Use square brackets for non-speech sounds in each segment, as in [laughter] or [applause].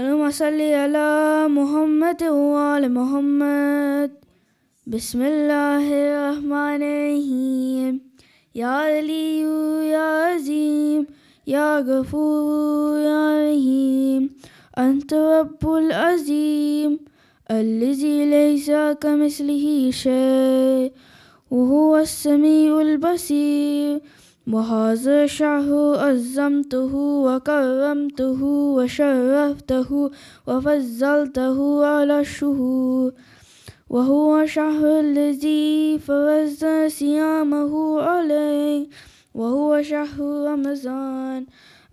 اللهم صل على محمد وعلى محمد بسم الله الرحمن الرحيم يا علي يا عظيم يا غفور يا رحيم أنت رب العظيم الذي ليس كمثله شيء وهو السميع البصير وهذا شعه أزمته وكرمته وشرفته وفضلته على الشهور وهو شهر الذي فرز صيامه عليه وهو شهر رمضان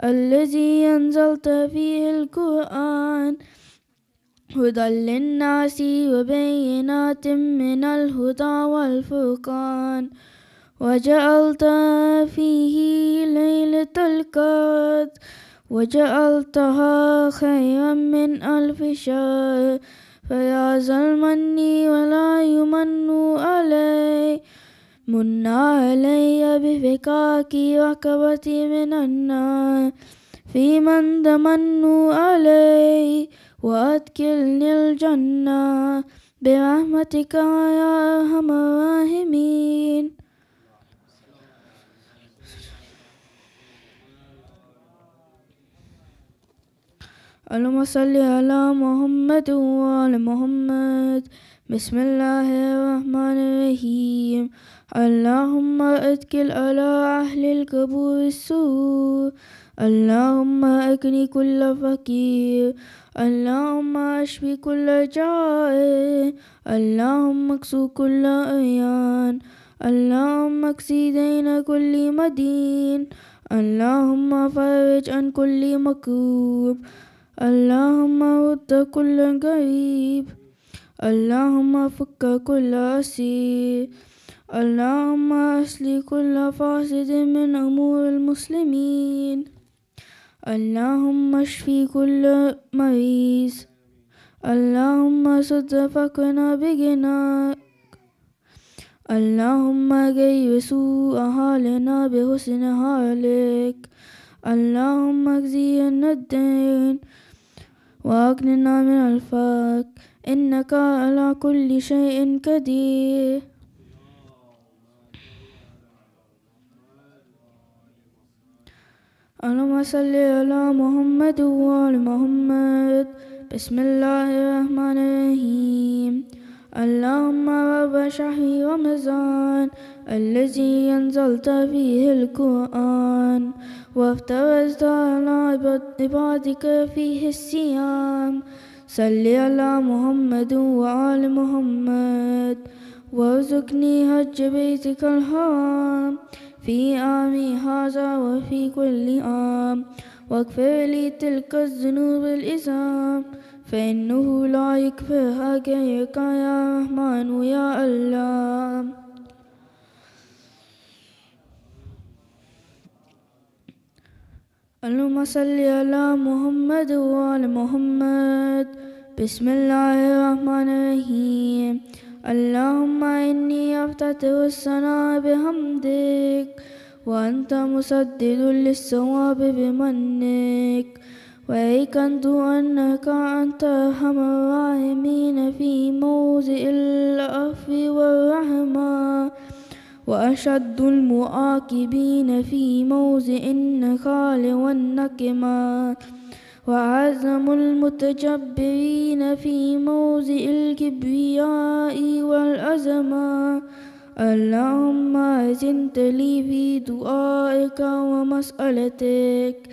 الذي أنزلت فيه القرآن هدى للناس وبينات من الهدى والفرقان وجعلت فيه ليلة القدر وجعلتها خيرا من ألف شهر فيا ظلمني ولا يمن علي من علي بفكاك ركبتي من النار في من تمن علي وأدخلني الجنة برحمتك يا أرحم الراحمين اللهم صل على محمد وعلى محمد بسم الله الرحمن الرحيم اللهم أتكل على أهل القبور السوء اللهم أكني كل فقير اللهم أشفي كل جائع اللهم اكسو كل أعيان اللهم اكسي دين كل مدين اللهم فرج عن كل مكروب اللهم رد كل قريب اللهم فك كل أسير اللهم أسلي كل فاسد من أمور المسلمين اللهم اشفي كل مريض اللهم سد فقرنا بغناك اللهم غير سوء حالنا بحسن حالك اللهم اجزي الدين وأغننا من الفاك إنك على كل شيء قدير اللهم صل على محمد وآل محمد بسم الله الرحمن الرحيم اللهم رب شهر رمضان الذي أنزلت فيه القرآن وافترزت على عبادك فيه الصيام صل على محمد وآل محمد وارزقني حج بيتك الحرام في عام هذا وفي كل عام واغفر لي تلك الذنوب الإثام فإنه لا حقيقة يا رحمن ويا الله اللهم صل على محمد وعلى محمد بسم الله الرحمن الرحيم اللهم إني أفتتح الصلاة بحمدك وأنت مسدد للصواب بمنك وأيقنت أنك أنت أرحم الراحمين في موضع العفو والرحمة وأشد المعاقبين في موضع النخال والنقمة وأعظم المتجبرين في موضع الكبرياء والأزمة اللهم أزنت لي في دعائك ومسألتك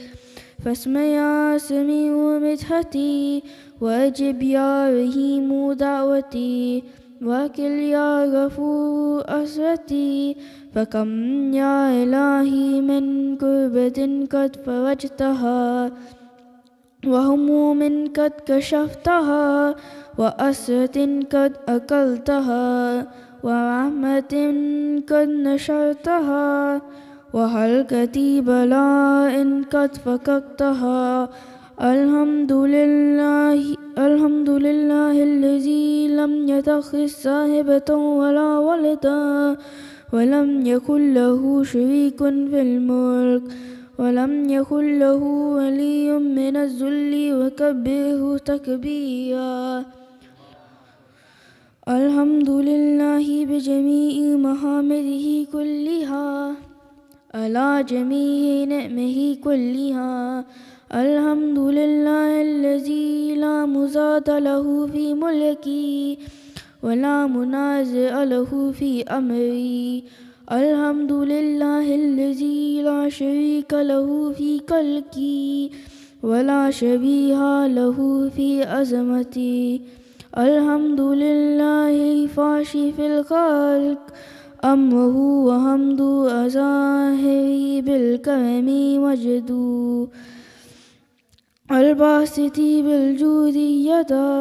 فاسم يا سميع مدحتي واجب يا رحيم دعوتي واكل يا غفور أسرتي فكم يا إلهي من كربة قد فرجتها وهموم قد كشفتها وأسرة قد أكلتها ورحمة قد نشرتها وهل كتيب لا إن قد فككتها الحمد لله الحمد لله الذي لم يتخذ صاحبة ولا ولدا ولم يكن له شريك في الملك ولم يكن له ولي من الذل وكبره تكبيرا الحمد لله بجميع محامده كلها على جميع نعمه كلها الحمد لله الذي لا مزاد له في ملكي ولا منازع له في أمري الحمد لله الذي لا شريك له في كلكي ولا شبيه له في أزمتي الحمد لله فاشف الخلق أمره وهمد أزاهري بالكرم وجد الباسط بالجود يدا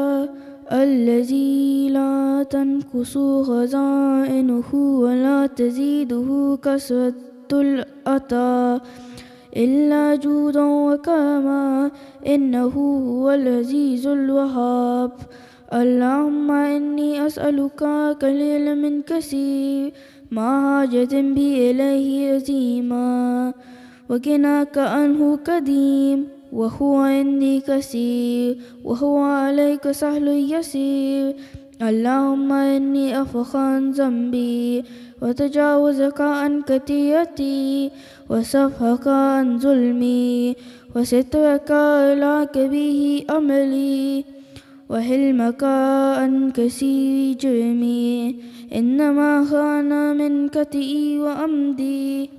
الذي لا تنقص خزائنه ولا تزيده كسرة الأتى إلا جودا وكرما إنه هو العزيز الوهاب اللهم إني أسألك قليلا من كثير ما حاجة بي إليه عظيما وغناك عنه قديم وهو عندي كثير وهو عليك سهل يسير اللهم إني أفخان ذنبي وتجاوزك عن كتيتي وسفهك عن ظلمي وسترك إلى به أملي وهلمك عن كسير جرمي إنما خان من كتئي وأمدي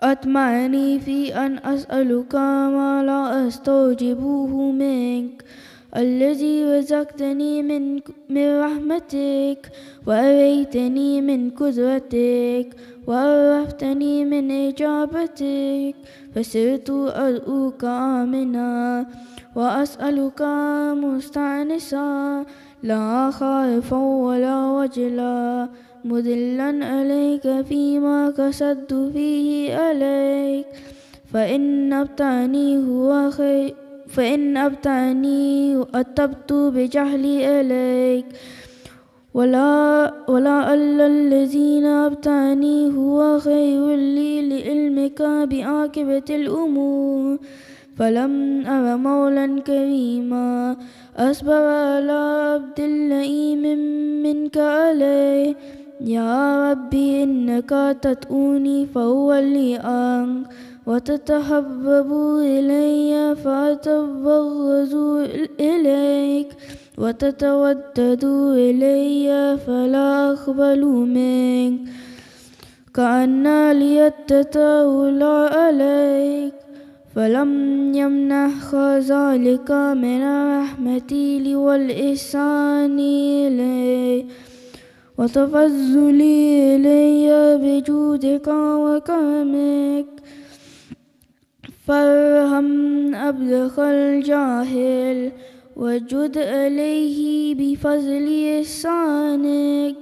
أطمعني في أن أسألك ما لا أستوجبه منك الذي رزقتني من, من رحمتك وأريتني من قدرتك وعرفتني من إجابتك فسرت أدعوك آمنا وأسألك مستأنسا لا خائفا ولا وجلا مذلا عليك فيما كسدت فيه عليك فإن أبتعني هو خير فإن أبتعني أتبت بجهلي إليك ولا ولا ألا الذين أبتعني هو خير لي لعلمك بعاقبة الأمور فلم أر مولا كريما أصبر على عبد اللئيم منك عليه يا ربي إنك تدعوني فهو لي أنك وتتحبب إلي فأتبغض إليك وتتوددوا إلي فلا أقبل منك كأن لي التتاول عليك فلم يمنحك ذلك من رحمتي لي والإحسان إلي وتفضلي إلي بجودك وكرمك فارحم أبلغ الجاهل وجد إليه بفضل إحسانك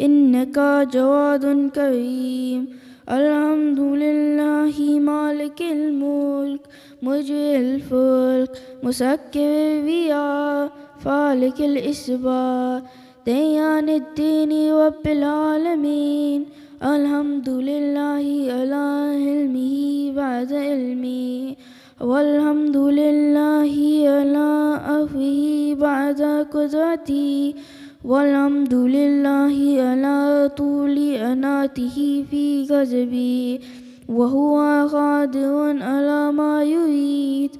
إنك جواد كريم الحمد لله مالك الملك مجري الفلك مسكر الرياء فالك الإسباء ديان الدين رب العالمين الحمد لله على علمه بعد علمه والحمد لله على أفه بعد قدرتي والحمد لله على طول أناته في كذبي وهو قادر على ما يريد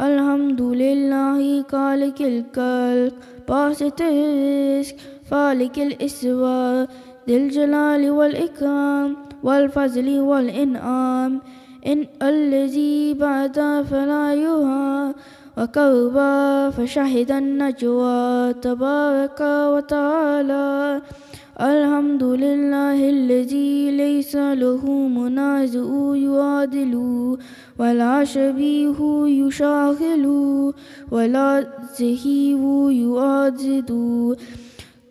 الحمد لله خالق الكلب باسط الرزق فالك الإسرار ذي الجلال والإكرام والفضل والإنعام إن الذي بعد فلا يها وكوبا فشهد النجوى تبارك وتعالى الحمد لله الذي ليس له منازع يعادل ولا شبيه يشاغل ولا زهيب يعادل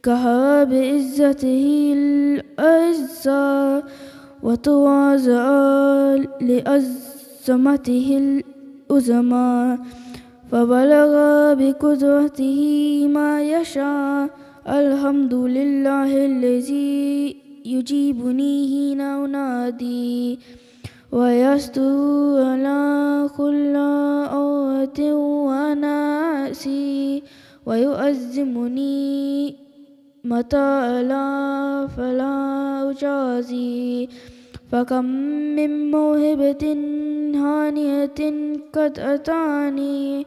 كهرب عزته الأعزاء وتواضع لأزمته الأزمى فبلغ بقدرته ما يشاء الحمد لله الذي يجيبني حين أنادي ويستر على كل أوت وناسي ويؤزمني متى لا فلا أجازي فكم من موهبة هانية قد أتاني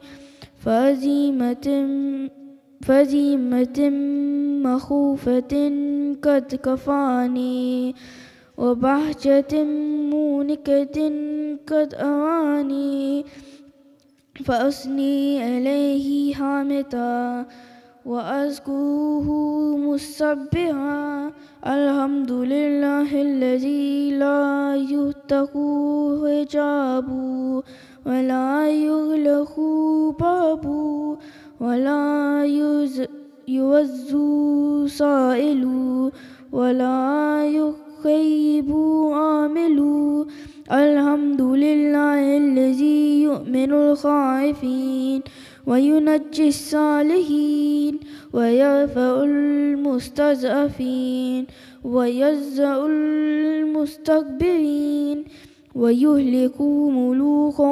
فزيمة فزيمة مخوفة قد كفاني وبهجة مونكة قد أواني فأسني إليه هامتا وأزكوه مسبحا الحمد لله الذي لا يهتك حجاب ولا يغلق باب ولا يوز سائل ولا يخيب عامل الحمد لله الذي يؤمن الخائفين وينجي الصالحين ويرفع المستضعفين ويزع المستكبرين ويهلك ملوكا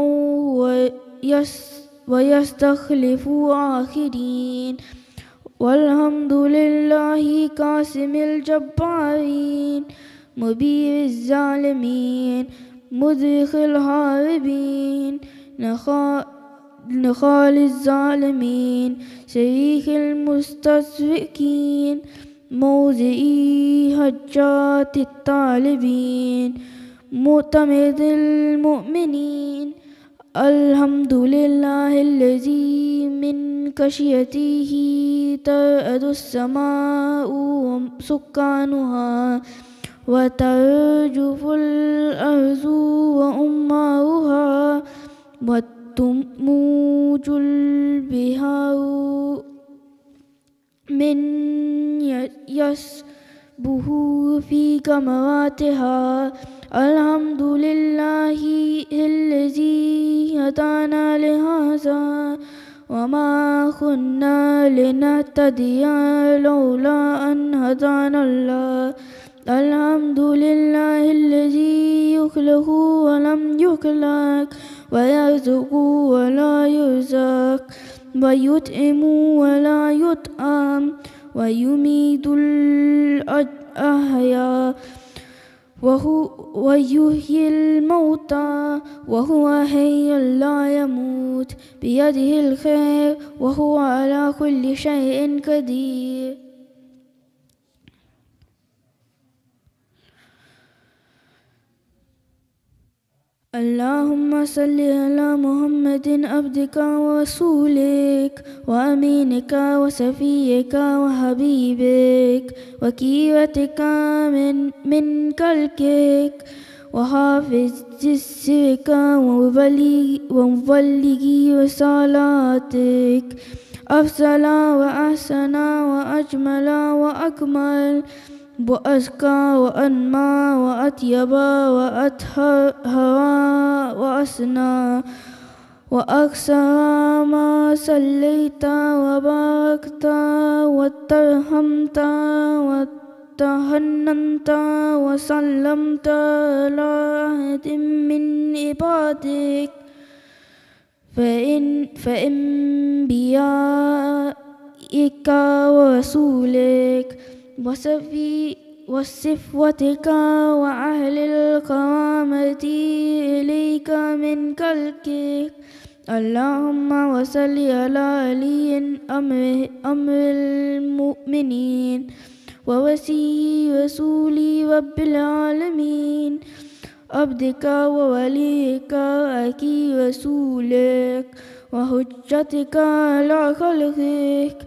ويستخلف آخرين والحمد لله قاسم الجبارين مبير الظالمين مدرك الهاربين نخاء نخال الظالمين شريك المستشرقين موزئي هجات الطالبين مؤتمد المؤمنين الحمد لله الذي من كشيته ترأد السماء سكانها وترجف الأرض وأمارها تموج البهار من يسبه في كمراتها الحمد لله الذي هدانا لهذا وما كنا لنهتدي لولا أن هدانا الله الحمد لله الذي يخلق ولم يخلق ويرزق ولا يرزق ويطعم ولا يطعم ويميد الأحياء وهو ويحيي الموتى وهو حي لا يموت بيده الخير وهو على كل شيء قدير اللهم صل على محمد عبدك ورسولك وأمينك وسفيك وحبيبك وكيرتك من, من كلكك وحافظ جسرك ومبلغي وصلاتك أفضل وأحسن وأجمل وأكمل وأزكى وأنمى وأطيب وأطهر وأسنى وأكثر ما صليت وباركت وترحمت وتهننت وسلمت على أحد من عبادك فإن فإنبيائك ورسولك وصفي وصفوتك وأهل الكرامة إليك من كلكك اللهم وصل على علي أمر, أمر المؤمنين ووسيه رسولي رب العالمين عبدك ووليك أكي رسولك وحجتك على خلقك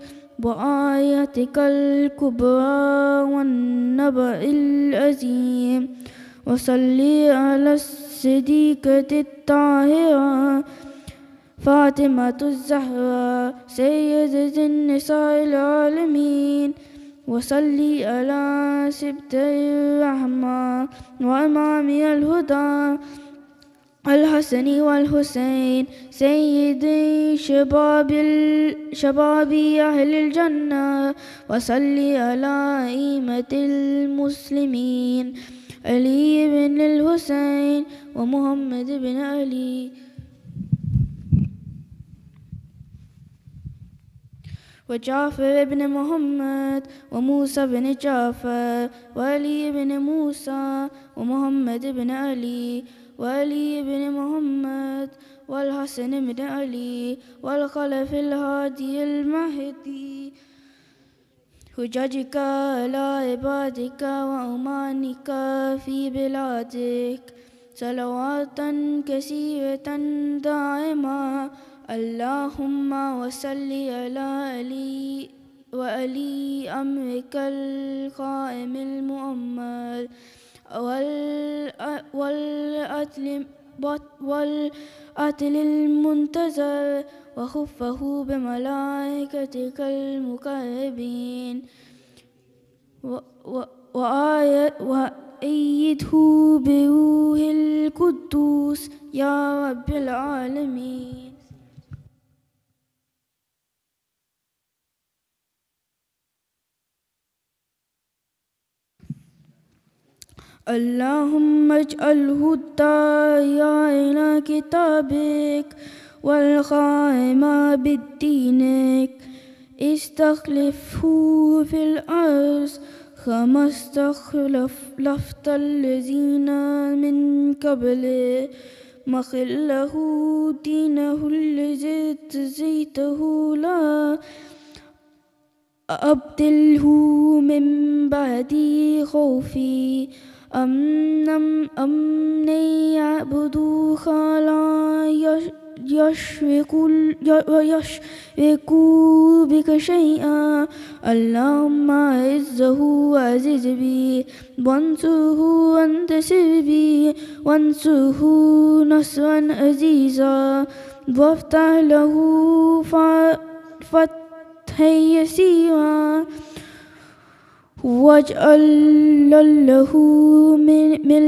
وآياتك الكبرى والنبأ العظيم وصلي على الصديقة الطاهرة فاطمة الزهراء سيدة النساء العالمين وصلي على سبتي الرحمة وإمامي الهدى الحسن والحسين سيدي شباب شباب أهل الجنة وصلي على أئمة المسلمين علي بن الحسين ومحمد بن علي وجعفر بن محمد وموسى بن جعفر وعلي بن موسى ومحمد بن علي وعلي بن محمد والحسن بن علي والخلف الهادي المهدي حججك على عبادك وأمانك في بلادك صلوات كثيرة دائمة اللهم وصل على علي وألي أمرك القائم المؤمل والقتل المنتظر وخفه بملائكتك المكربين وأيده بروح القدوس يا رب العالمين اللهم اجعله الداعي إلى كتابك والقائم بدينك استخلفه في الأرض كما لفت الذين من قبله له دينه الذي تزيته لا أبدله من بعد خوفي أمن أمن يعبدوك لا يشركوا بك شيئا اللهم أعزه وأعزز بي وانصره وانتصر بي وانصره نصرا عزيزا وافتح له فتحا يسيرا واجعل له من, من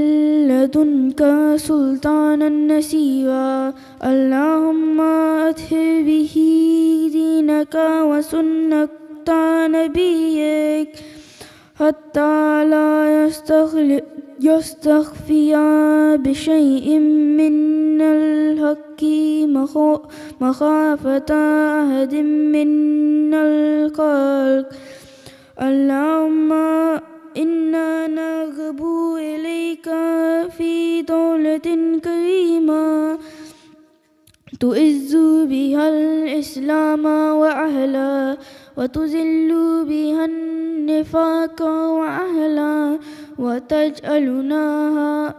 لدنك سلطانا نسيبا اللهم أطهر به دينك وسنة نبيك حتى لا يستخلف يستخفي بشيء من الحق مخافة أحد من الخلق اللهم إنا نغب إليك في دولة كريمة تعز بها الإسلام وأهله وتذل بها النفاق وأهله وتجعلنا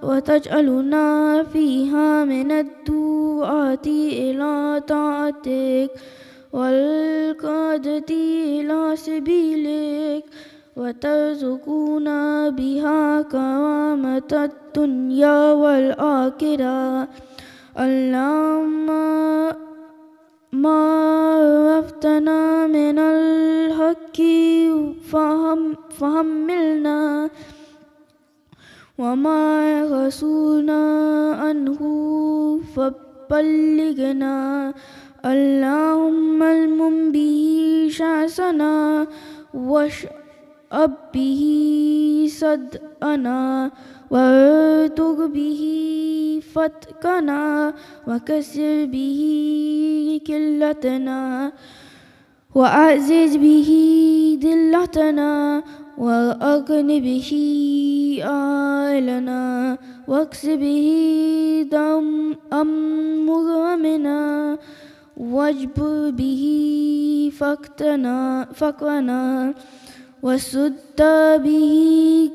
وتجعلنا فيها من الدعاة إلى طاعتك والقادة إلى سبيلك وترزقنا بها كرامة الدنيا والآخرة اللهم ما عرفتنا من الحق فهم فهملنا وما رسولنا عنه فبلغنا اللهم المن به شعسنا واشأب به صدأنا وارتق به فتكنا وكسر به كلتنا وأعزز به دلتنا وأغن به آلنا واكس به دم أم مغرمنا واجبر به فقتنا فقرنا وسد به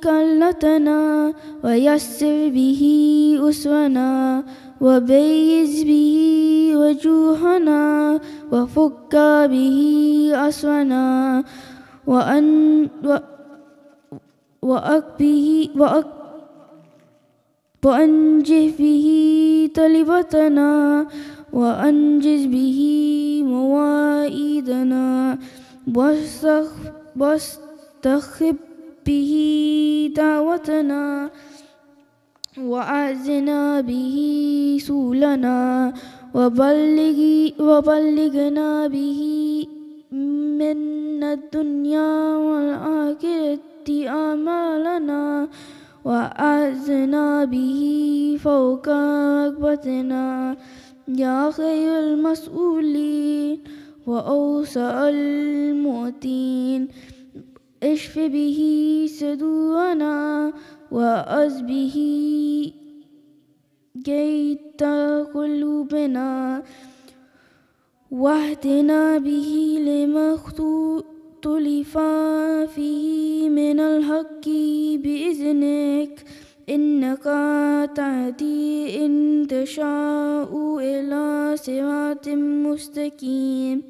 كلتنا ويسر به أسرنا وبيز به وجوهنا وفك به أسرنا وأن وأك به وأك وأنجه به طلبتنا وأنجز به موائدنا واستخب به دعوتنا وأعزنا به سولنا وبلغ وبلغنا به من الدنيا والآخرة آمالنا وأعزنا به فوق ركبتنا يا خير المسؤولين وأوسع المؤتين اشف به صدورنا وأز به جيت قلوبنا واهدنا به لما اختلف فيه من الحق بإذنك إنك تهدي إن تشاء إلى صراط مستقيم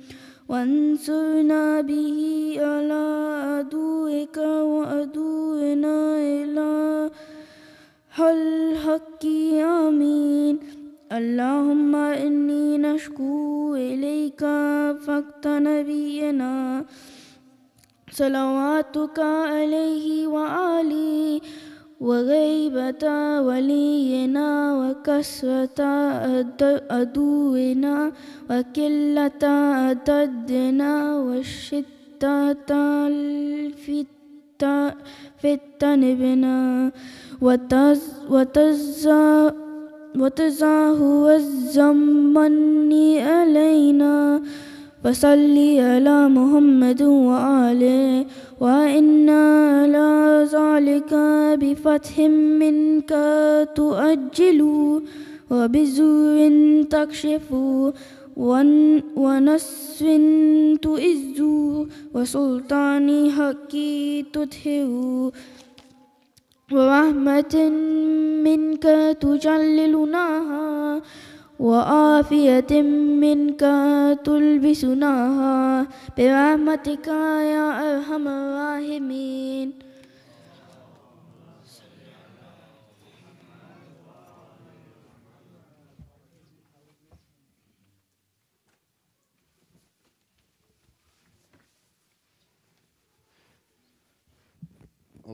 وانصرنا به على عدوك وعدونا إلى الحق آمين اللهم إني نشكو إليك فقط نبينا صلواتك عليه وآله وغيبة ولينا وكسرة عدونا وكلة عددنا وشدة الفتن بنا وتزا وتزاه الزمن علينا فصل على محمد وآله وإنا على ذلك بفتح منك تؤجل وبزور تكشف ونسف تؤز وسلطان حق تطهر ورحمة منك تجللناها وعافية منك تلبسناها برحمتك يا أرحم الراحمين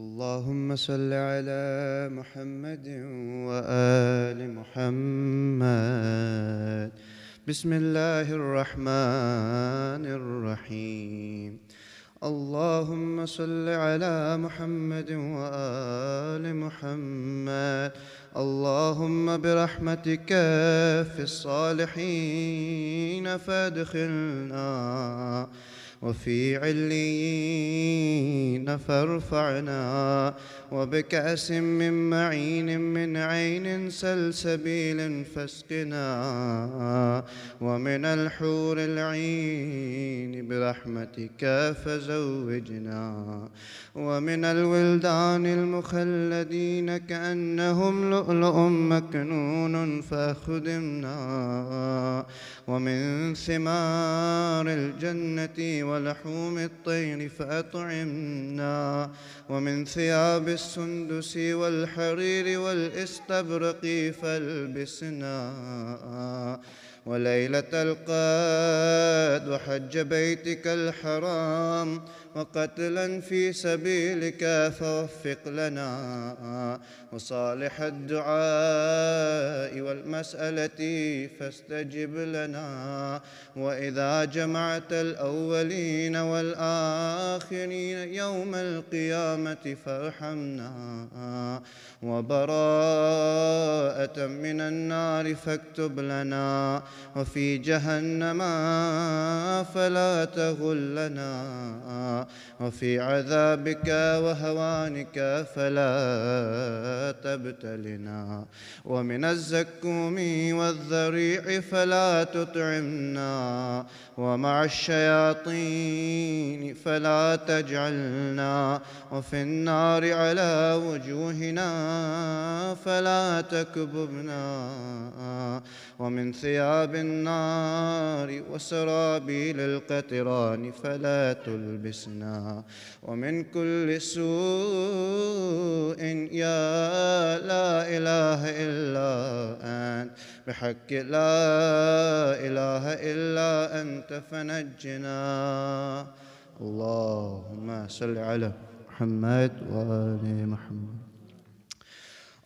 اللهم صل على محمد وآل محمد بسم الله الرحمن الرحيم اللهم صل على محمد وآل محمد اللهم برحمتك في الصالحين فادخلنا وفي عليين فارفعنا وبكأس من معين من عين سلسبيل فاسقنا ومن الحور العين برحمتك فزوجنا ومن الولدان المخلدين كأنهم لؤلؤ مكنون فأخدمنا ومن ثمار الجنة ولحوم الطير فأطعمنا ومن ثياب السندس والحرير والاستبرق فالبسنا وليلة القاد وحج بيتك الحرام وقتلا في سبيلك فوفق لنا وصالح الدعاء والمسألة فاستجب لنا وإذا جمعت الأولين والآخرين يوم القيامة فارحمنا وبراءة من النار فاكتب لنا وفي جهنم فلا تغلنا وفي عذابك وهوانك فلا تبتلنا ومن الزكوم والذريع فلا تطعمنا ومع الشياطين فلا تجعلنا وفي النار على وجوهنا فلا تكببنا ومن ثياب النار وسرابيل القطران فلا تلبسنا ومن كل سوء يا لا إله إلا أنت بحق لا إله إلا أنت فنجنا اللهم صل على محمد وآل محمد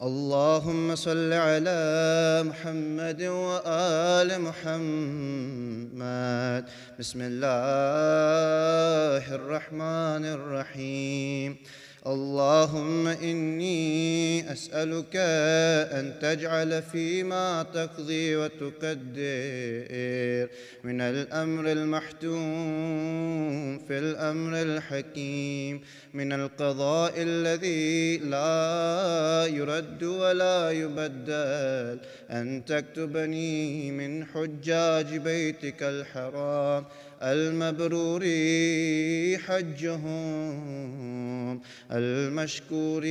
اللهم صل على محمد وآل محمد بسم الله الرحمن الرحيم اللهم إني أسألك أن تجعل فيما تقضي وتقدر من الأمر المحتوم في الأمر الحكيم من القضاء الذي لا يرد ولا يبدل أن تكتبني من حجاج بيتك الحرام المبرور حجهم المشكور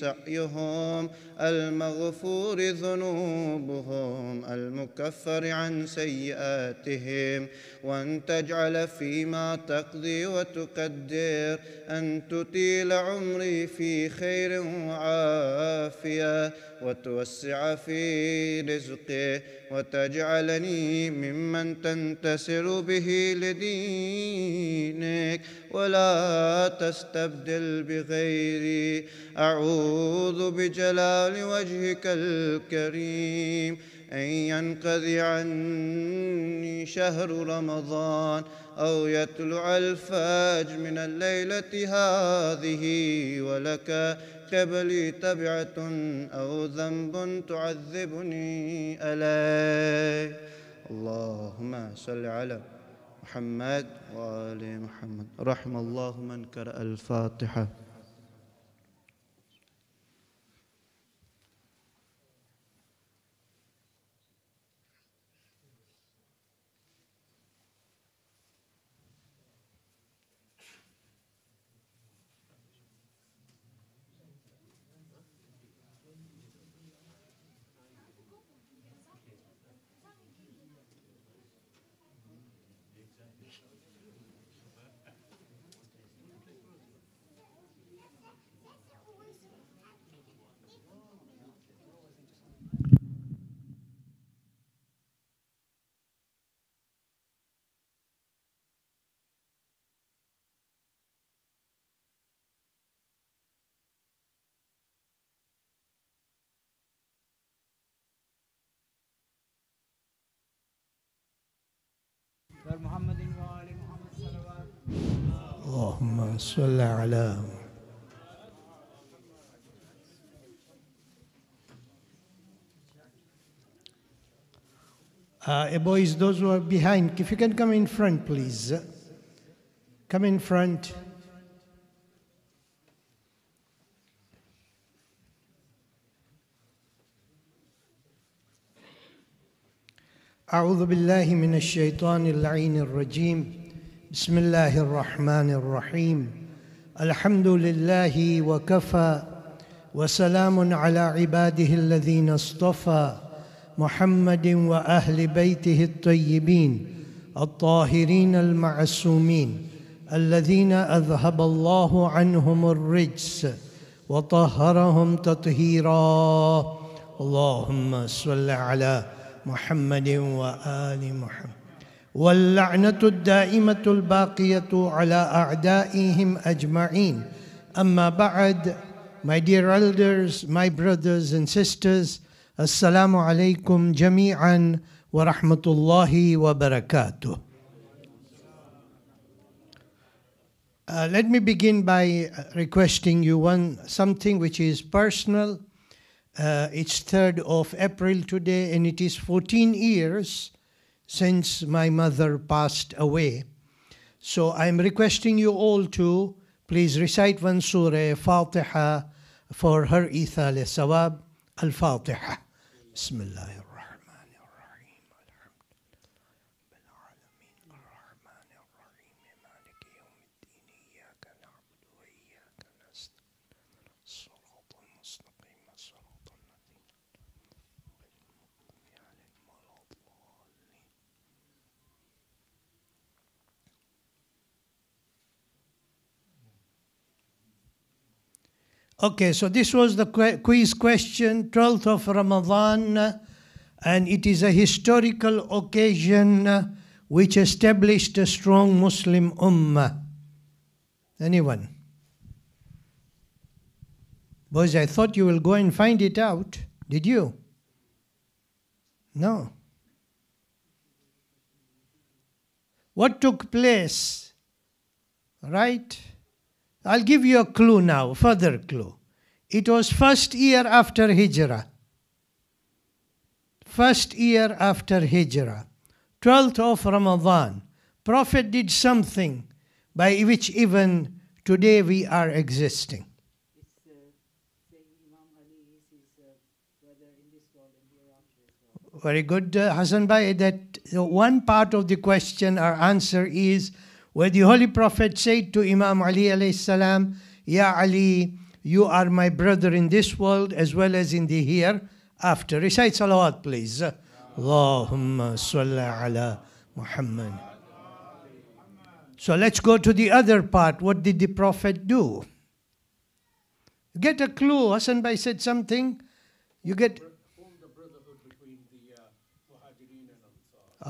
سعيهم المغفور ذنوبهم المكفر عن سيئاتهم وان تجعل فيما تقضي وتقدر ان تطيل عمري في خير وعافيه وتوسع في رزقي وتجعلني ممن تنتصر به لدينك ولا تستبدل بغيري اعوذ بجلال وجهك الكريم ان ينقضي عني شهر رمضان أو يطلع الفجر من الليلة هذه ولك قبلي تبعة أو ذنب تعذبني ألا اللهم صل على محمد وآل محمد رحم الله من قرأ الفاتحة اللهم صل على Uh, boys, those who are behind, if you can come in front, please. Come in front. أعوذ بالله من الشيطان اللعين الرجيم بسم الله الرحمن الرحيم الحمد لله وكفى وسلام على عباده الذين اصطفى محمد واهل بيته الطيبين الطاهرين المعصومين الذين اذهب الله عنهم الرجس وطهرهم تطهيرا اللهم صل على محمد وال محمد واللعنة الدائمة الباقية على أعدائهم أجمعين أما بعد My dear elders, my brothers and sisters, Assalamu alaikum جميعاً ورحمة الله wa Uh, let me begin by requesting you one something which is personal. Uh, it's 3rd of April today and it is 14 years since my mother passed away. So I'm requesting you all to please recite one surah, Fatiha, for her ithal sawab, Al-Fatiha. Bismillahirrahmanirrahim. Okay, so this was the quiz question, 12th of Ramadan, and it is a historical occasion which established a strong Muslim ummah. Anyone? Boys, I thought you will go and find it out. Did you? No. What took place? Right? I'll give you a clue now, further clue. It was first year after Hijrah. First year after Hijrah, 12th of Ramadan, Prophet did something by which even today we are existing. Very good, uh, Hassan Bhai. That uh, one part of the question, our answer is where the Holy Prophet said to Imam Ali alayhi salam, Ya Ali, you are my brother in this world as well as in the hereafter. Recite salawat please. Allahumma salli ala Muhammad. So let's go to the other part. What did the Prophet do? Get a clue. Hassan Bai said something. You get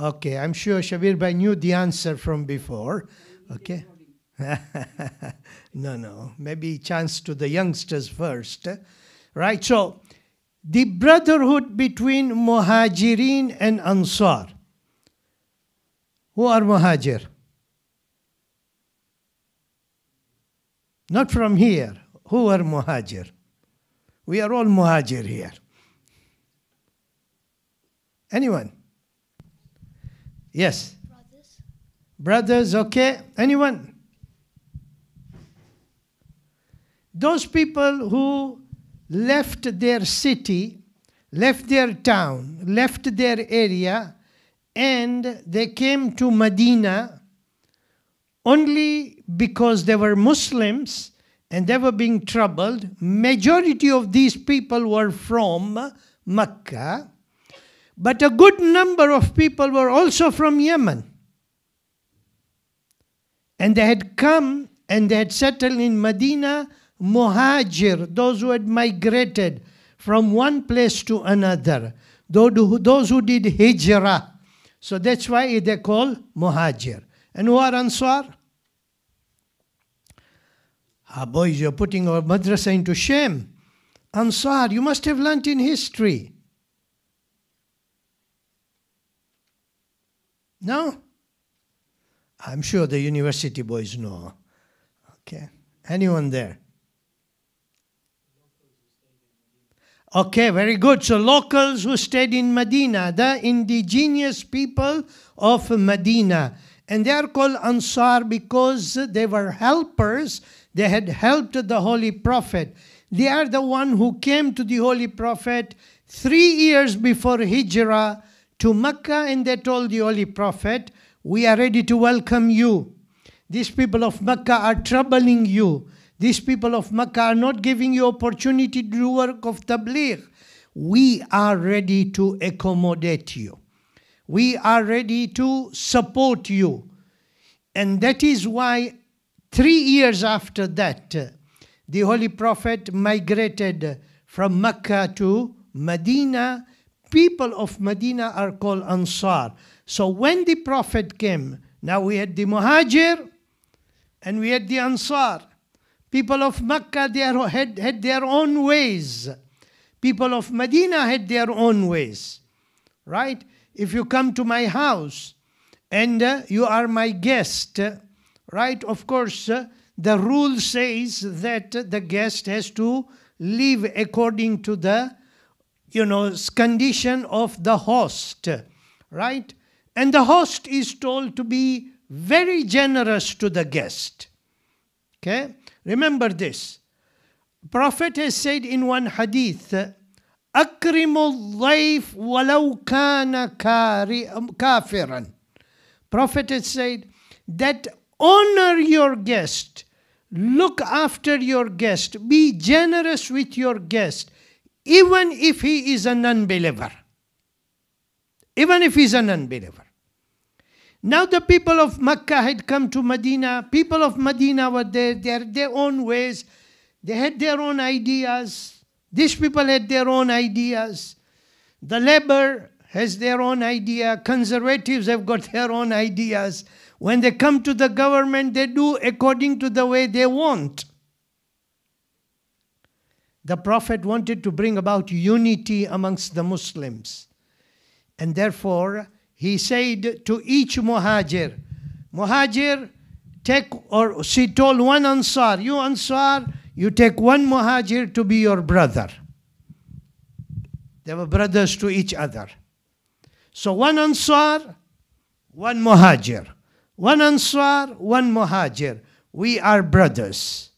Okay, I'm sure Shabir Bhai knew the answer from before. Okay. [laughs] no, no. Maybe chance to the youngsters first. Right, so the brotherhood between Muhajirin and Ansar. Who are Muhajir? Not from here. Who are Muhajir? We are all Muhajir here. Anyone? Yes. Brothers. Brothers, okay. Anyone? Those people who left their city, left their town, left their area, and they came to Medina only because they were Muslims and they were being troubled. Majority of these people were from Mecca but a good number of people were also from Yemen. And they had come and they had settled in Medina, Muhajir, those who had migrated from one place to another, those who did Hijrah. So that's why they call Muhajir. And who are Ansar? Ah, boys, you're putting our madrasa into shame. Ansar, you must have learnt in history. No? I'm sure the university boys know. Okay. Anyone there? Okay, very good. So, locals who stayed in Medina, the indigenous people of Medina. And they are called Ansar because they were helpers. They had helped the Holy Prophet. They are the one who came to the Holy Prophet three years before Hijrah to Mecca and they told the Holy Prophet, We are ready to welcome you. These people of Mecca are troubling you. These people of Mecca are not giving you opportunity to do work of tabligh. We are ready to accommodate you. We are ready to support you. And that is why three years after that, the Holy Prophet migrated from Mecca to Medina people of Medina are called Ansar. So when the Prophet came, now we had the Muhajir and we had the Ansar. People of Mecca they had, had their own ways. People of Medina had their own ways. Right? If you come to my house and uh, you are my guest, right? Of course, uh, the rule says that the guest has to live according to the you know, condition of the host, right? And the host is told to be very generous to the guest. Okay? Remember this. Prophet has said in one hadith, أكرم الضيف ولو كان كافرا. Prophet has said that honor your guest, look after your guest, be generous with your guest, even if he is an unbeliever. Even if he's an unbeliever. Now the people of Mecca had come to Medina. People of Medina were there. They had their own ways. They had their own ideas. These people had their own ideas. The labor has their own idea. Conservatives have got their own ideas. When they come to the government, they do according to the way they want. The Prophet wanted to bring about unity amongst the Muslims. And therefore, he said to each Muhajir, Muhajir, take, or she told one Ansar, you Ansar, you take one Muhajir to be your brother. They were brothers to each other. So one Ansar, one Muhajir. One Ansar, one Muhajir. We are brothers.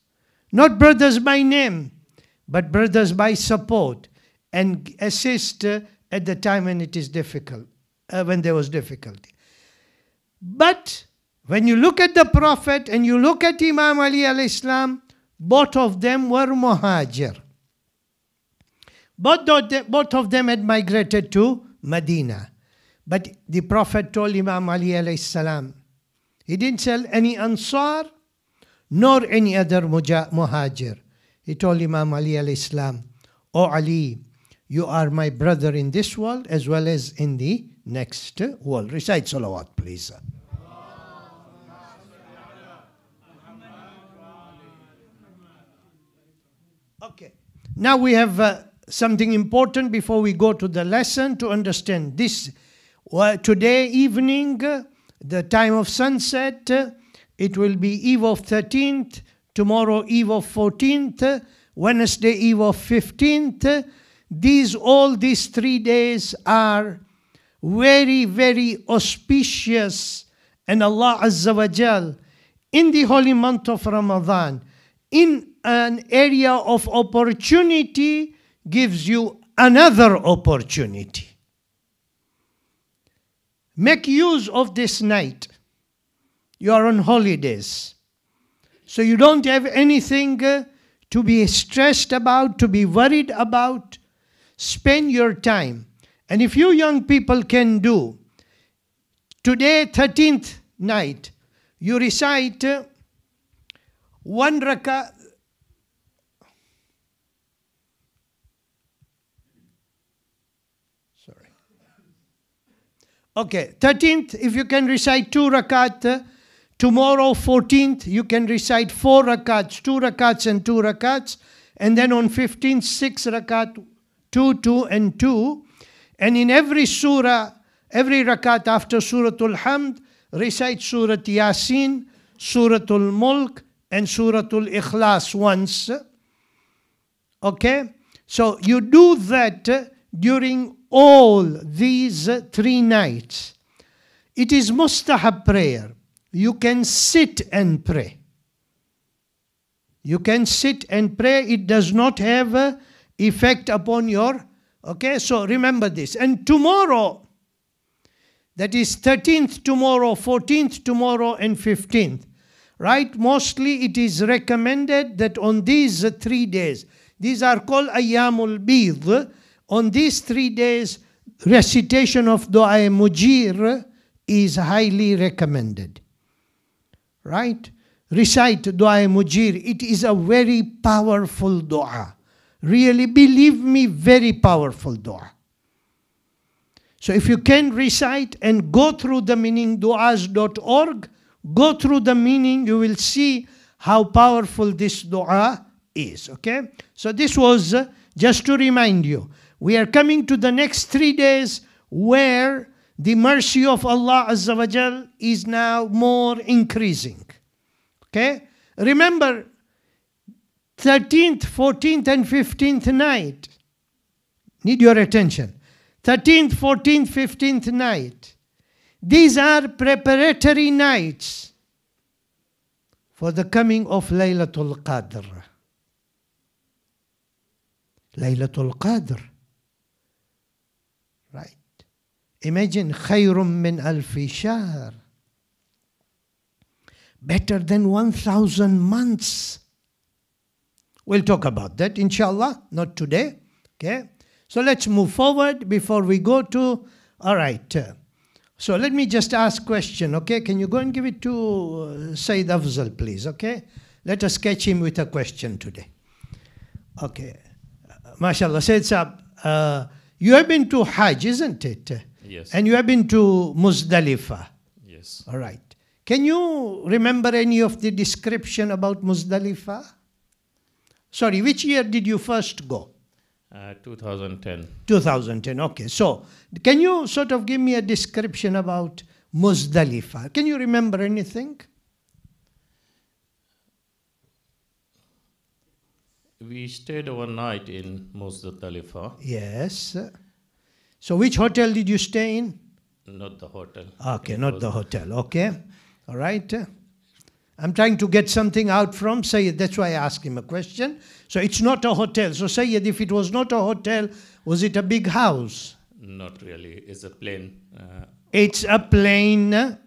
Not brothers by name, but brothers by support and assist uh, at the time when it is difficult, uh, when there was difficulty. But when you look at the Prophet and you look at Imam Ali al-Islam, both of them were muhajir. Both of, them, both of them had migrated to Medina. But the Prophet told Imam Ali alayhi salam, he didn't tell any Ansar nor any other muhajir. He told Imam Ali al-Islam, O Ali, you are my brother in this world as well as in the next world. Recite salawat, please. Okay. Now we have uh, something important before we go to the lesson to understand this. Well, today evening, uh, the time of sunset, uh, it will be eve of 13th, tomorrow eve of 14th, Wednesday eve of 15th. These, all these three days are very, very auspicious and Allah Azza wa Jal in the holy month of Ramadan in an area of opportunity gives you another opportunity. Make use of this night. You are on holidays. So you don't have anything uh, to be stressed about, to be worried about. Spend your time. And if you young people can do, today, 13th night, you recite uh, one raka. Sorry. Okay, 13th, if you can recite two rakat uh, Tomorrow, 14th, you can recite four rakats, two rakats and two rakats. And then on 15th, six rakat, two, two and two. And in every surah, every rakat after Suratul Hamd, recite Surat Yasin, Suratul Mulk, and Suratul Ikhlas once. Okay? So you do that during all these three nights. It is mustahab prayer you can sit and pray. You can sit and pray. It does not have a effect upon your. Okay, so remember this. And tomorrow, that is 13th tomorrow, 14th tomorrow, and 15th, right? Mostly it is recommended that on these three days, these are called Ayamul Bidh, on these three days, recitation of Dua Mujir is highly recommended right? Recite Dua Mujir. It is a very powerful dua. Really, believe me, very powerful dua. So if you can recite and go through the meaning duas.org, go through the meaning, you will see how powerful this dua is. Okay? So this was uh, just to remind you. We are coming to the next three days where the mercy of Allah Azza wa Jal is now more increasing. Okay? Remember, 13th, 14th, and 15th night. Need your attention. 13th, 14th, 15th night. These are preparatory nights for the coming of Laylatul Qadr. Laylatul Qadr Imagine khayrum min alfi shahr. Better than 1,000 months. We'll talk about that, inshallah, not today. Okay? So let's move forward before we go to, all right. So let me just ask question, okay? Can you go and give it to uh, Sayyid Afzal, please, okay? Let us catch him with a question today. Okay. MashaAllah, Sayyid Saab, uh, you have been to Hajj, isn't it? Yes. And you have been to Musdalifa. Yes. All right. Can you remember any of the description about Musdalifa? Sorry, which year did you first go? Uh, 2010. 2010, okay. So, can you sort of give me a description about Musdalifa? Can you remember anything? We stayed overnight in Musdalifa. Yes. So which hotel did you stay in? Not the hotel. Okay, it not the hotel. Okay, all right. I'm trying to get something out from Sayyid. That's why I asked him a question. So it's not a hotel. So Sayyid, if it was not a hotel, was it a big house? Not really. It's a plain. Uh, it's a plain area.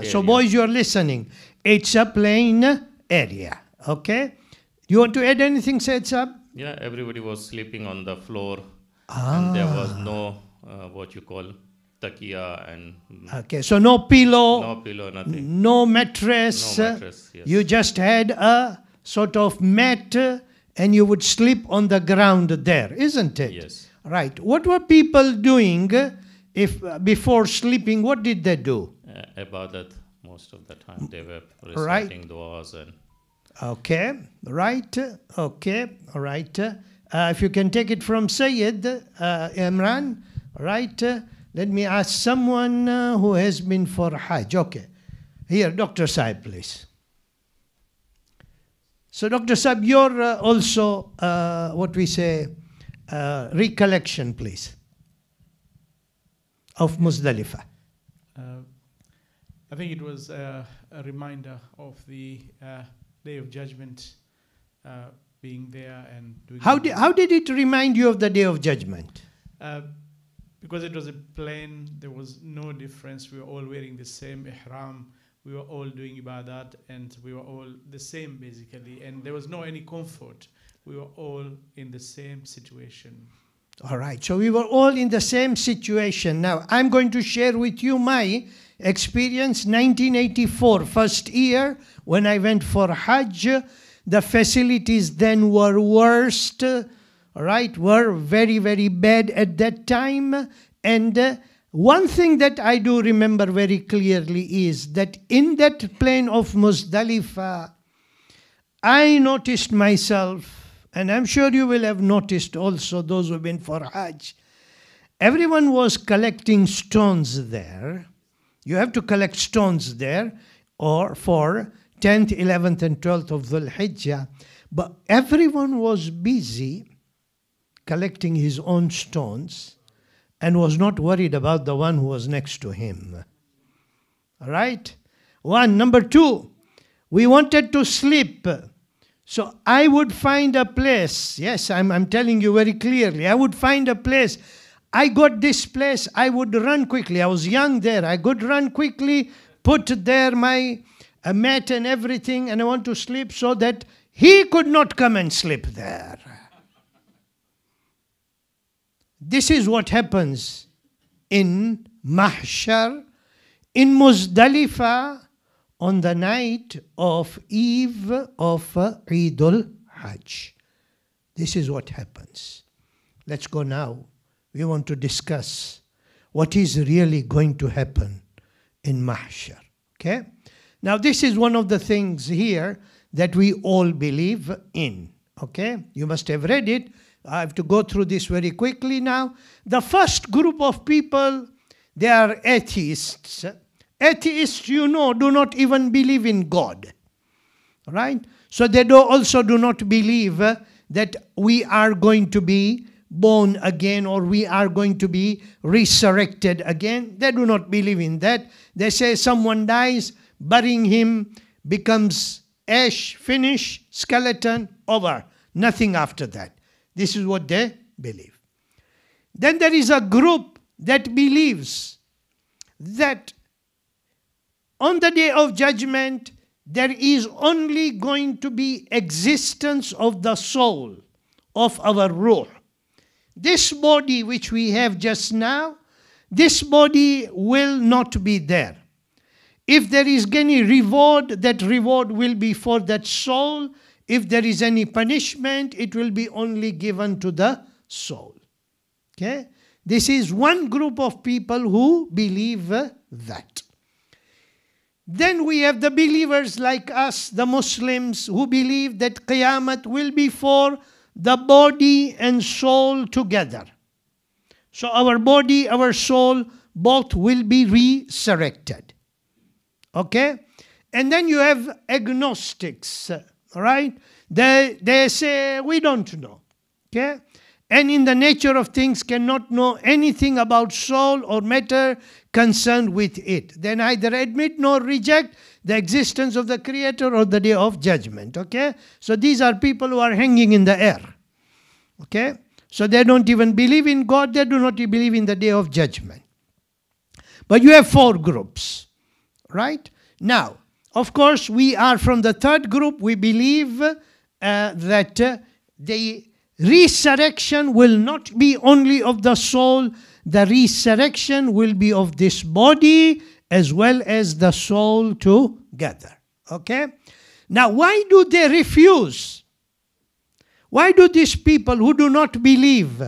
area. So boys, you are listening. It's a plain area. Okay. You want to add anything, Sayed Sab? Yeah, everybody was sleeping on the floor, ah. and there was no uh, what you call takia and mm. okay so no pillow no pillow nothing no mattress, no mattress yes. you just had a sort of mat uh, and you would sleep on the ground there isn't it yes right what were people doing uh, if uh, before sleeping what did they do uh, about that most of the time they were mm. reciting right. duas and okay right okay all right uh, if you can take it from Sayyid uh, Imran right? Uh, let me ask someone uh, who has been for Hajj. Okay. Here, Dr. Saib, please. So, Dr. Saib, your uh, also uh, what we say uh, recollection, please, of Muzdalifah. Uh, I think it was a reminder of the Day of Judgment being there and doing. How did, how did it remind you of the Day of Judgment? because it was a plane, there was no difference. We were all wearing the same ihram. We were all doing ibadat and we were all the same basically. And there was no any comfort. We were all in the same situation. All right. So we were all in the same situation. Now I'm going to share with you my experience 1984, first year when I went for Hajj. The facilities then were worst all right, were very, very bad at that time. And uh, one thing that I do remember very clearly is that in that plain of Muzdalifah, I noticed myself, and I'm sure you will have noticed also those who've been for Hajj, everyone was collecting stones there. You have to collect stones there or for 10th, 11th, and 12th of Dhul Hijjah. But everyone was busy collecting his own stones and was not worried about the one who was next to him. All right? One. Number two, we wanted to sleep. So I would find a place. Yes, I'm, I'm telling you very clearly. I would find a place. I got this place. I would run quickly. I was young there. I could run quickly, put there my uh, mat and everything, and I want to sleep so that he could not come and sleep there. This is what happens in Mahshar, in Muzdalifa on the night of Eve of Eid al-Hajj. This is what happens. Let's go now. We want to discuss what is really going to happen in Mahshar. Okay? Now, this is one of the things here that we all believe in. Okay? You must have read it I have to go through this very quickly now. The first group of people, they are atheists. Atheists, you know, do not even believe in God. Right? So they do also do not believe uh, that we are going to be born again or we are going to be resurrected again. They do not believe in that. They say someone dies, burying him becomes ash, finish, skeleton, over. Nothing after that. This is what they believe. Then there is a group that believes that on the day of judgment, there is only going to be existence of the soul, of our ruh. This body which we have just now, this body will not be there. If there is any reward, that reward will be for that soul if there is any punishment, it will be only given to the soul. Okay? This is one group of people who believe that. Then we have the believers like us, the Muslims, who believe that Qiyamah will be for the body and soul together. So our body, our soul, both will be resurrected. Okay? And then you have agnostics all right? They, they say, we don't know. Okay? And in the nature of things cannot know anything about soul or matter concerned with it. They neither admit nor reject the existence of the Creator or the day of judgment. Okay? So these are people who are hanging in the air. Okay? So they don't even believe in God, they do not believe in the day of judgment. But you have four groups. Right? Now, of course, we are from the third group. We believe uh, that uh, the resurrection will not be only of the soul, the resurrection will be of this body as well as the soul together. Okay? Now, why do they refuse? Why do these people who do not believe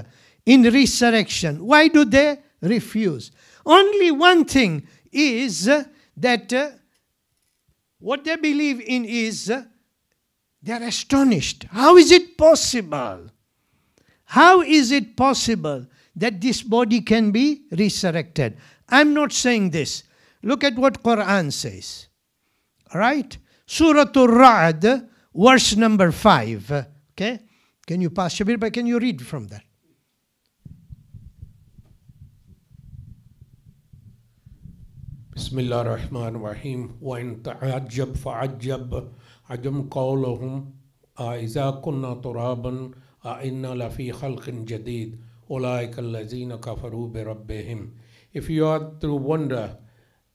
in resurrection, why do they refuse? Only one thing is uh, that uh, what they believe in is uh, they are astonished. How is it possible? How is it possible that this body can be resurrected? I'm not saying this. Look at what Quran says. All right? Surah Ar-Ra'd, verse number 5. Okay? Can you pass Shabir, but can you read from that? بسم الله الرحمن الرحيم وإن تعجب فعجب عجم قولهم أإذا كنا ترابا أإنا لفي خلق جديد أولئك الذين كفروا بربهم If you are to wonder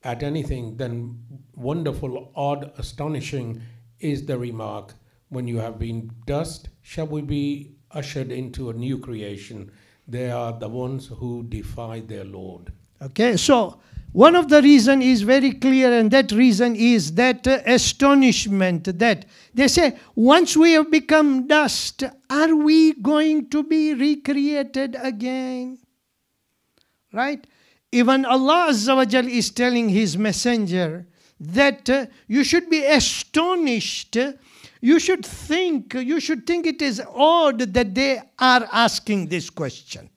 at anything, then wonderful, odd, astonishing is the remark. When you have been dust, shall we be ushered into a new creation? They are the ones who defy their Lord. Okay, so one of the reason is very clear, and that reason is that uh, astonishment that they say, once we have become dust, are we going to be recreated again? Right? Even Allah Azza wa Jal is telling His Messenger that uh, you should be astonished. You should think, you should think it is odd that they are asking this question.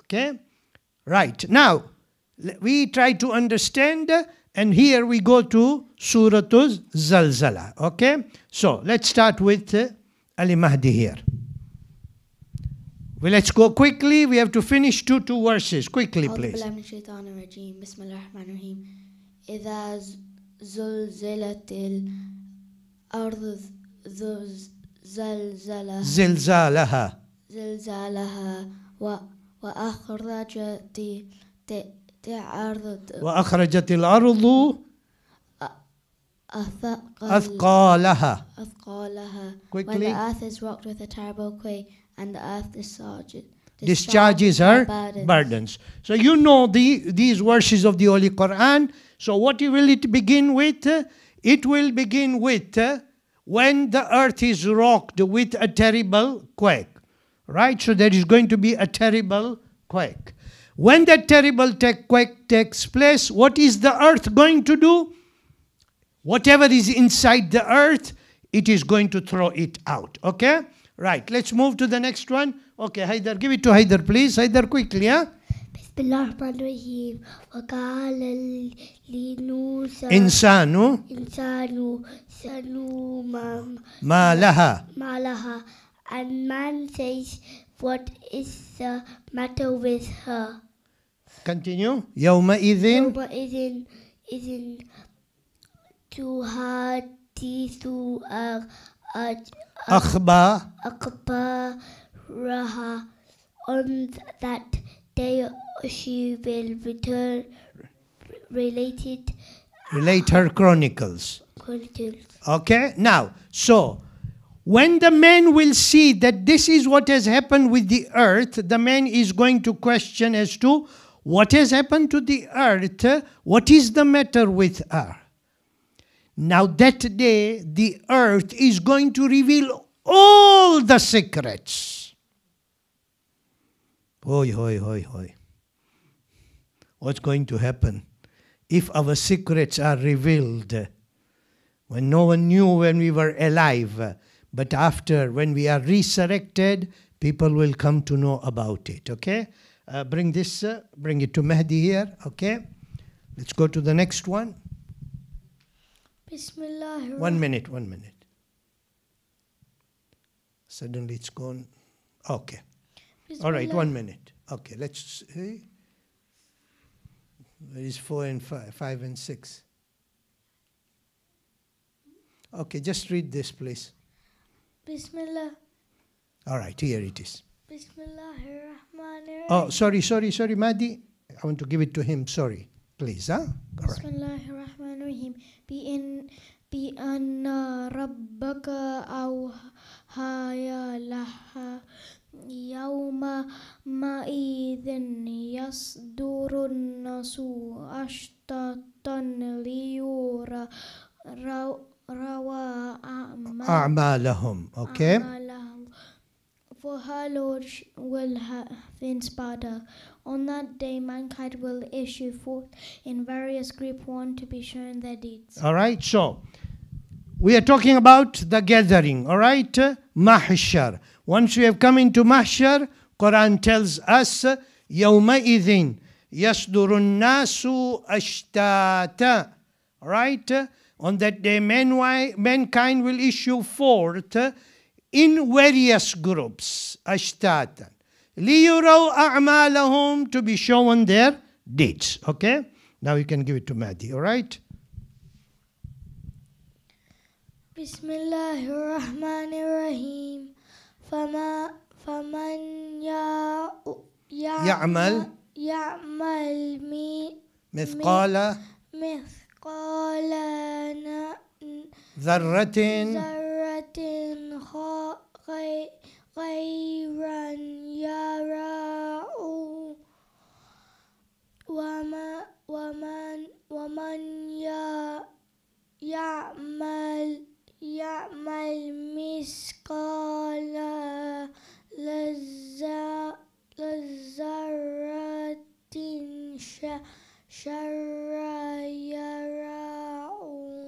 Okay? Right. Now, we try to understand and here we go to Surah Zalzala. Okay? So let's start with uh, Ali Mahdi here. Well, let's go quickly. We have to finish two two verses quickly, please. زلزالها وأخرجت الأرض أثقالها أثقالها Quickly. When the earth is rocked with a terrible quake and the earth discharges discharges her burdens. burdens. So you know the, these verses of the Holy Quran. So what will it begin with? It will begin with uh, when the earth is rocked with a terrible quake. Right? So there is going to be a terrible quake. When that terrible tech quake takes place, what is the earth going to do? Whatever is inside the earth, it is going to throw it out. Okay? Right, let's move to the next one. Okay, Haidar, give it to Haidar, please. Haidar, quickly, Yeah. بسم الله sanu الرحيم Malaha. Malaha, and man says what is the matter with her? Continue. يومئذ يومئذ a a. أخبارها أخبارها on that day she will return related relate her chronicles. chronicles. Okay, now so when the man will see that this is what has happened with the earth, the man is going to question as to what has happened to the earth, what is the matter with her. Now that day, the earth is going to reveal all the secrets. Hoi, hoi, hoi, hoi. What's going to happen if our secrets are revealed when no one knew when we were alive? But after, when we are resurrected, people will come to know about it. Okay? Uh, bring this, uh, bring it to Mahdi here. Okay? Let's go to the next one. Bismillah. One minute, one minute. Suddenly it's gone. Okay. Bismillah. All right, one minute. Okay, let's see. Where is four and five, five and six? Okay, just read this, please. Bismillah. All right, here it is. Bismillahirrahmanirrahim. Oh, sorry, sorry, sorry, Madi. I want to give it to him. Sorry, please. Huh? All right. Bismillahirrahmanirrahim. Be in be anna rabbaka aw haya laha yawma ma'idhin yasdurun nasu ashtatan liyura raw روى أعمالهم okay أعمالهم. For her Lord will have inspired On that day, mankind will issue forth in various group one to be shown their deeds. All right, so we are talking about the gathering, all right? Mahshar. Once we have come into Mahshar, Quran tells us, يومئذ يصدر الناس أشتاتا. All right? On that day, mankind will issue forth in various groups, ashtatan. لِيُرَوْا أَعْمَالَهُمْ To be shown their deeds, okay? Now you can give it to Mahdi, all right? بسم الله الرحمن الرحيم فما فمن يا يعمل يعمل مثقال مثقال مثقال ذرة ذرة خيرا يراه وما ومن ومن يعمل يعمل مثقال لذرة شر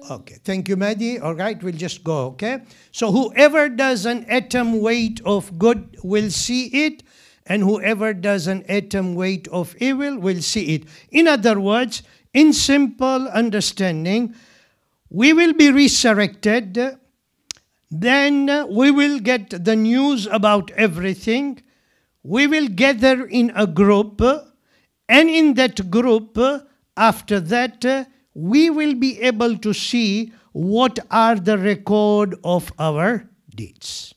Okay, thank you, Maddie. All right, we'll just go, okay? So whoever does an atom weight of good will see it, and whoever does an atom weight of evil will see it. In other words, in simple understanding, we will be resurrected, then we will get the news about everything, we will gather in a group, and in that group, after that, we will be able to see what are the record of our deeds.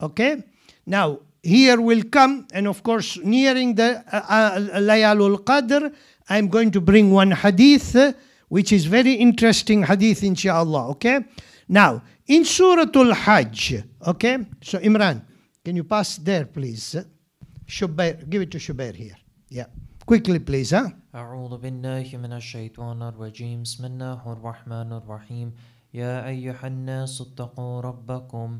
Okay? Now, here will come, and of course, nearing the uh, uh, Layalul Qadr, I'm going to bring one hadith, uh, which is very interesting hadith, inshallah. Okay? Now, in Suratul Hajj, okay? So, Imran, can you pass there, please? Shubair, give it to Shubair here. Yeah. Quickly, please, huh? أعوذ بالله من الشيطان الرجيم بسم الله الرحمن الرحيم يا أيها الناس اتقوا ربكم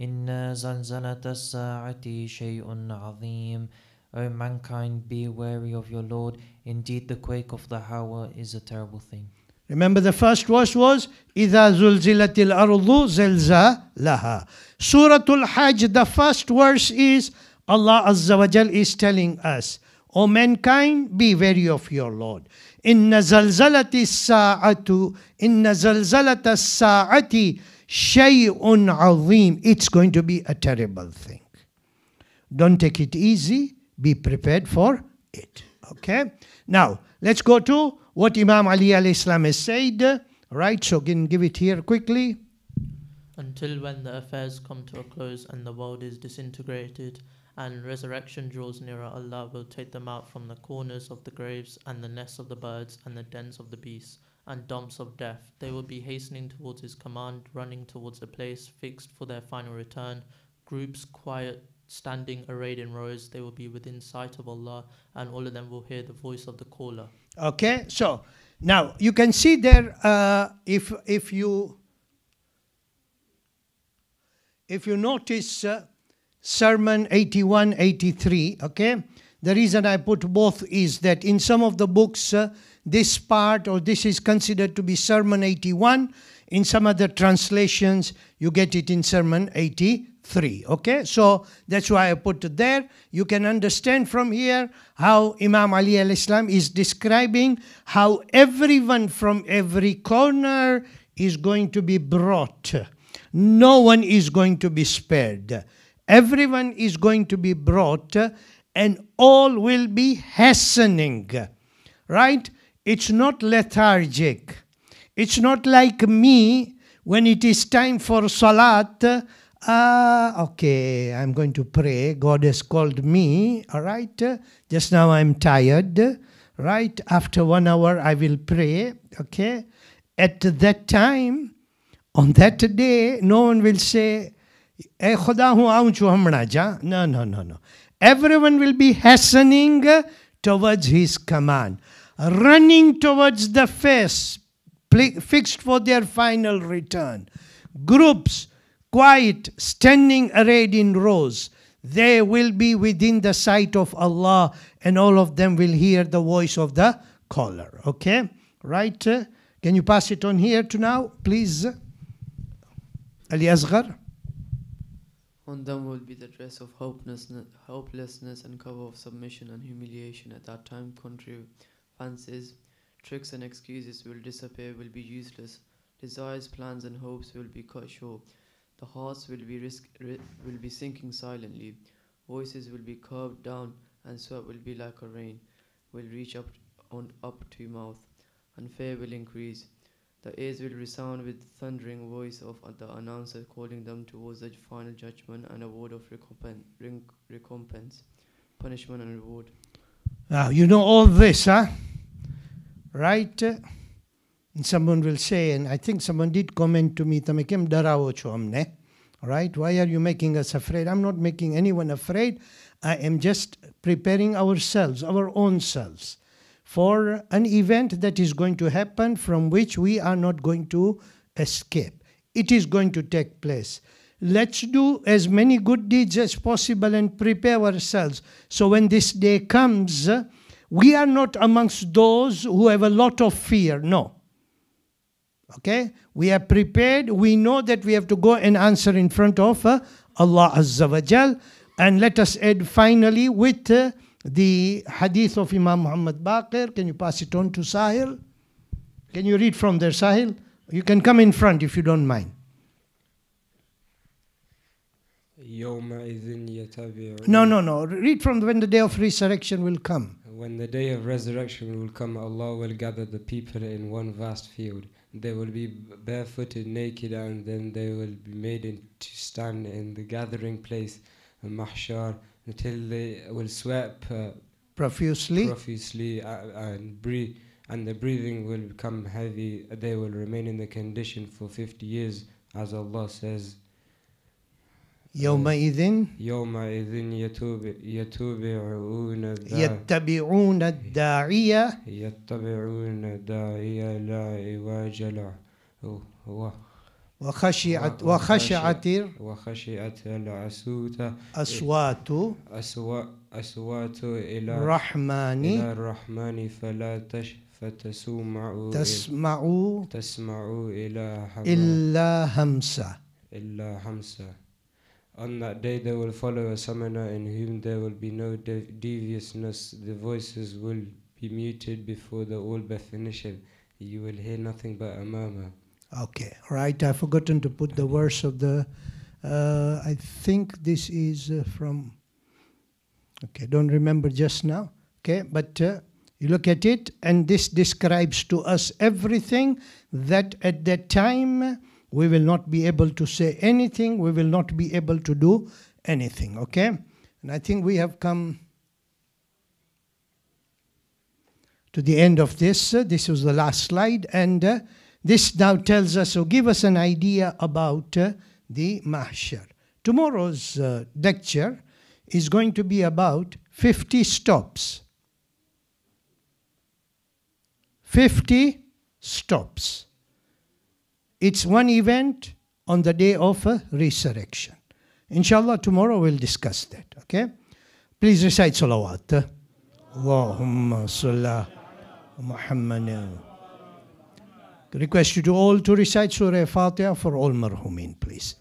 إن زلزلة الساعة شيء عظيم O mankind, be wary of your Lord. Indeed, the quake of the hour is a terrible thing. Remember the first verse was إِذَا زُلْزِلَتِ الْأَرْضُ زَلْزَالَهَا Surah Al-Hajj, the first verse is Allah Azza wa Jal is telling us O mankind, be wary of your Lord. إن زلزلة الساعة إن saati الساعة شيء a'zim. It's going to be a terrible thing. Don't take it easy. Be prepared for it. Okay? Now, let's go to what Imam Ali alayhi salam has said. Right? So, can give it here quickly. Until when the affairs come to a close and the world is disintegrated and resurrection draws nearer, Allah will take them out from the corners of the graves and the nests of the birds and the dens of the beasts and dumps of death. They will be hastening towards His command, running towards a place fixed for their final return. Groups quiet, standing arrayed in rows, they will be within sight of Allah, and all of them will hear the voice of the caller. Okay, so now you can see there uh, if if you if you notice. Uh, Sermon 81 83. Okay, the reason I put both is that in some of the books, uh, this part or this is considered to be Sermon 81. In some other translations, you get it in Sermon 83. Okay, so that's why I put it there. You can understand from here how Imam Ali al Islam is describing how everyone from every corner is going to be brought. No one is going to be spared. Everyone is going to be brought and all will be hastening. Right? It's not lethargic. It's not like me when it is time for Salat. Ah, uh, okay, I'm going to pray. God has called me. All right. Just now I'm tired. Right. After one hour, I will pray. Okay. At that time, on that day, no one will say, એ ખુદા હું આવું છું હમણાં જા ન ન ન ન everyone will be hastening towards his command, running towards the face fixed for their final return. Groups, quiet, standing arrayed in rows, they will be within the sight of Allah, and all of them will hear the voice of the caller. Okay? Right? Can you pass it on here to now, please? Ali Asghar. On them will be the dress of hopelessness, and cover of submission and humiliation. At that time, contrary fancies, tricks, and excuses will disappear, will be useless. Desires, plans, and hopes will be cut short. The hearts will be, risk, ri- will be sinking silently. Voices will be curved down, and sweat will be like a rain, will reach up on up to mouth, and fear will increase. The ears will resound with the thundering voice of the announcer calling them towards the final judgment and award of recompen- recompense, punishment and reward. Now, you know all this, huh? Right? And someone will say, and I think someone did comment to me, Tame kem Right? Why are you making us afraid? I'm not making anyone afraid. I am just preparing ourselves, our own selves for an event that is going to happen from which we are not going to escape. It is going to take place. Let's do as many good deeds as possible and prepare ourselves. So when this day comes, we are not amongst those who have a lot of fear. No. Okay? We are prepared. We know that we have to go and answer in front of uh, Allah Azza wa Jal. And let us add finally with. Uh, the hadith of Imam Muhammad Baqir. Can you pass it on to Sahil? Can you read from there, Sahil? You can come in front if you don't mind. No, no, no. Read from when the day of resurrection will come. When the day of resurrection will come, Allah will gather the people in one vast field. They will be barefooted, naked, and then they will be made to stand in the gathering place, Mahshar, until they will sweat uh, profusely, profusely uh, and breathe, and the breathing will become heavy. They will remain in the condition for 50 years, as Allah says. يومئذ يومئذ يتوب يتبعون يتبعون الداعية يتبعون الداعية لا عوج له وخشعت وخشعت وخشعت الأصوات أصوات أصوات إلى الرحمن إلى الرحمن فلا تش فتسمع تسمع تسمع إلى إلا همسة إلا همسة On that day they will follow a summoner in whom there will be no de- deviousness. The voices will be muted before the all-befinishing. You will hear nothing but a murmur. Okay, right. I've forgotten to put the verse of the. Uh, I think this is uh, from. Okay, don't remember just now. Okay, but uh, you look at it, and this describes to us everything that at that time we will not be able to say anything, we will not be able to do anything. Okay, and I think we have come. To the end of this, uh, this was the last slide, and uh, this now tells us, or give us an idea about uh, the Mahshar. Tomorrow's uh, lecture is going to be about 50 stops. 50 stops. It's one event on the day of uh, resurrection. Inshallah, tomorrow we'll discuss that, okay? Please recite salawat. Allahumma salli Muhammad request you to all to recite Surah Fatiha for all marhumin, please.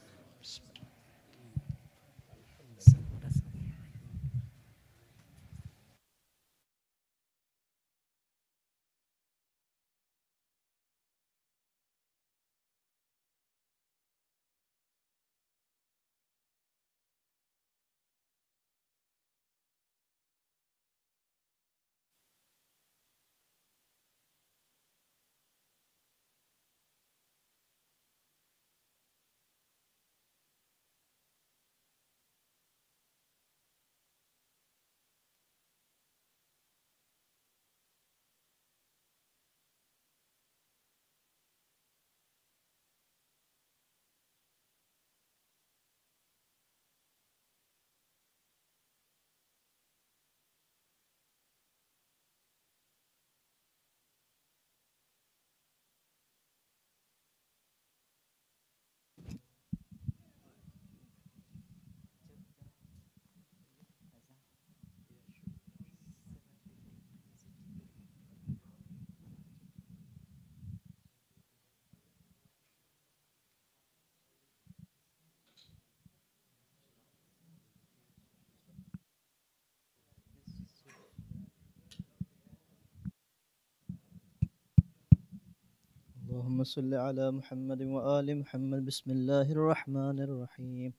صل على محمد وآل محمد بسم الله الرحمن الرحيم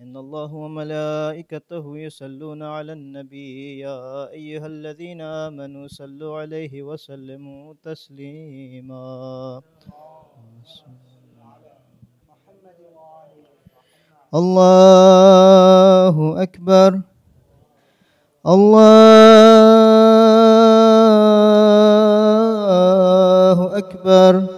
إن الله وملائكته يصلون على النبي يا أيها الذين آمنوا صلوا عليه وسلموا تسليما الله أكبر الله أكبر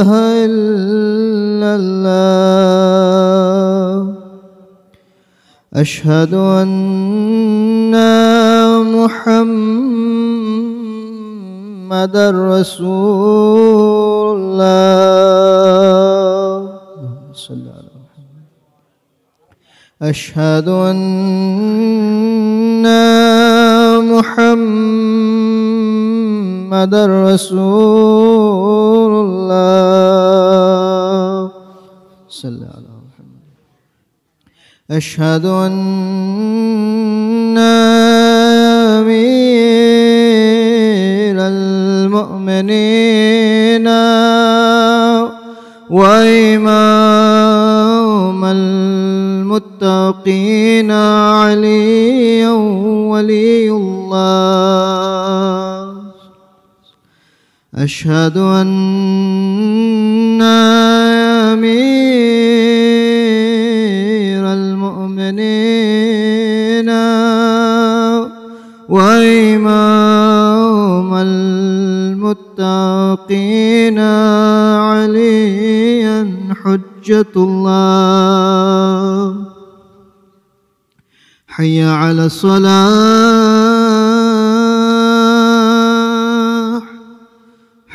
إله إلا الله أشهد أن محمد رسول الله صلى على محمد أشهد أن محمد محمد رسول الله صلى على محمد أشهد أن أمير المؤمنين وإمام المتقين علي ولي الله أشهد أن يا أمير المؤمنين وإمام المتقين عليا حجة الله حي على الصلاة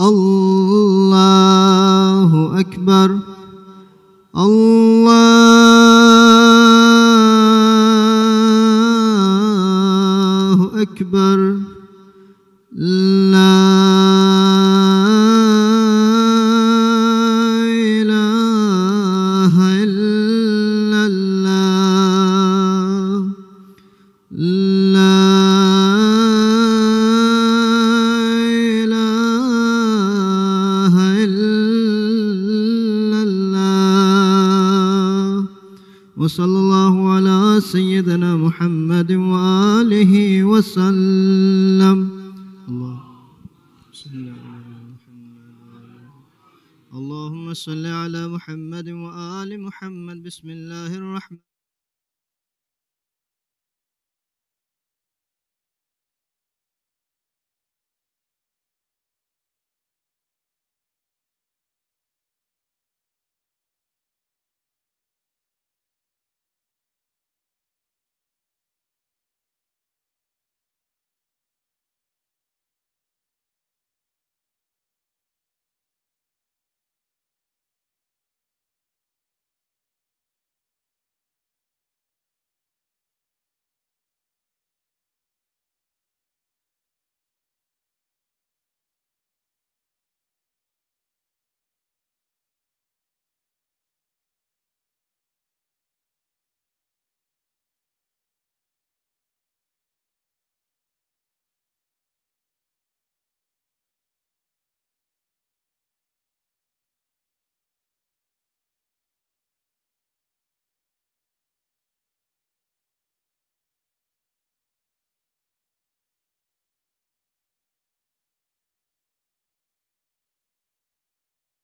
الله أكبر محمد بسم الله الرحمن